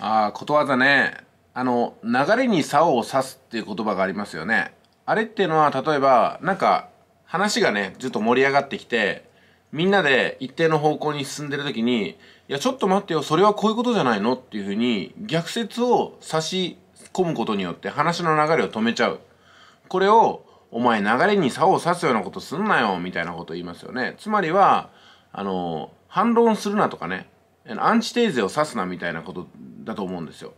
ああことわざねあの流れに竿を刺すっていう言葉がありますよねあれっていうのは例えばなんか話がねずっと盛り上がってきてみんなで一定の方向に進んでる時に「いやちょっと待ってよそれはこういうことじゃないの?」っていうふうに逆説を差し込むことによって話の流れを止めちゃうこれを「お前流れに竿を刺すようなことすんなよ」みたいなことを言いますよねつまりはあの反論するなとかねアンチテーゼを刺すなみたいなことだと思うんですよ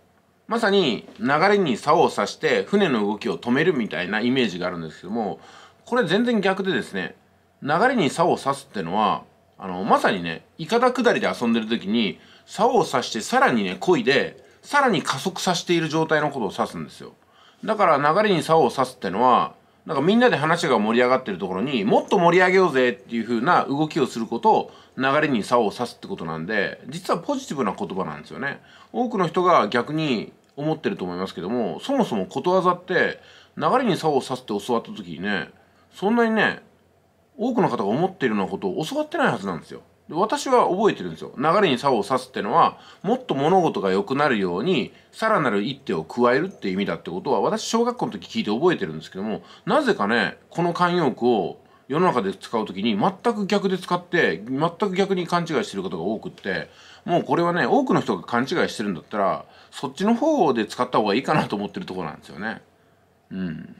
まさに流れに竿を刺して船の動きを止めるみたいなイメージがあるんですけどもこれ全然逆でですね流れに竿を刺すってのはあのまさにねいかだ下りで遊んでる時に竿を刺してさらにね漕いでさらに加速させている状態のことを指すんですよだから流れに竿を刺すってのはなんかみんなで話が盛り上がってるところにもっと盛り上げようぜっていう風な動きをすることを流れに差を差すってことなんで実はポジティブな言葉なんですよね多くの人が逆に思ってると思いますけどもそもそもことわざって流れに差を差すって教わった時にねそんなにね多くの方が思っているようなことを教わってないはずなんですよ私は覚えてるんですよ。流れに差を刺すってのは、もっと物事が良くなるように、さらなる一手を加えるって意味だってことは、私、小学校の時聞いて覚えてるんですけども、なぜかね、この慣用句を世の中で使う時に、全く逆で使って、全く逆に勘違いしてることが多くって、もうこれはね、多くの人が勘違いしてるんだったら、そっちの方で使った方がいいかなと思ってるとこなんですよね。うん。